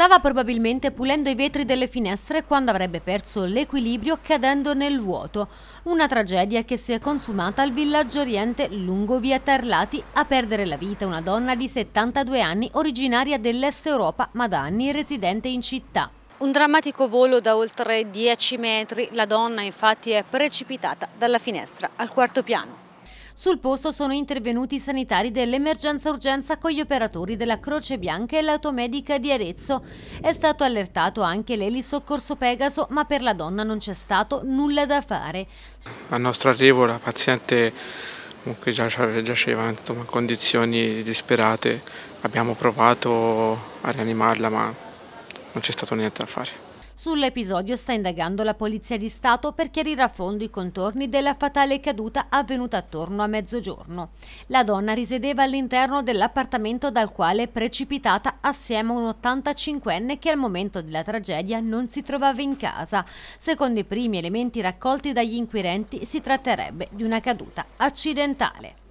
Stava probabilmente pulendo i vetri delle finestre quando avrebbe perso l'equilibrio cadendo nel vuoto. Una tragedia che si è consumata al villaggio Oriente lungo via Tarlati a perdere la vita una donna di 72 anni originaria dell'Est Europa ma da anni residente in città. Un drammatico volo da oltre 10 metri, la donna infatti è precipitata dalla finestra al quarto piano. Sul posto sono intervenuti i sanitari dell'emergenza urgenza con gli operatori della Croce Bianca e l'automedica di Arezzo. È stato allertato anche l'elisoccorso Pegaso, ma per la donna non c'è stato nulla da fare. Al nostro arrivo la paziente comunque già giaceva in condizioni disperate, abbiamo provato a rianimarla ma non c'è stato niente da fare. Sull'episodio sta indagando la Polizia di Stato per chiarire a fondo i contorni della fatale caduta avvenuta attorno a mezzogiorno. La donna risiedeva all'interno dell'appartamento dal quale è precipitata assieme a un 85enne che al momento della tragedia non si trovava in casa. Secondo i primi elementi raccolti dagli inquirenti si tratterebbe di una caduta accidentale.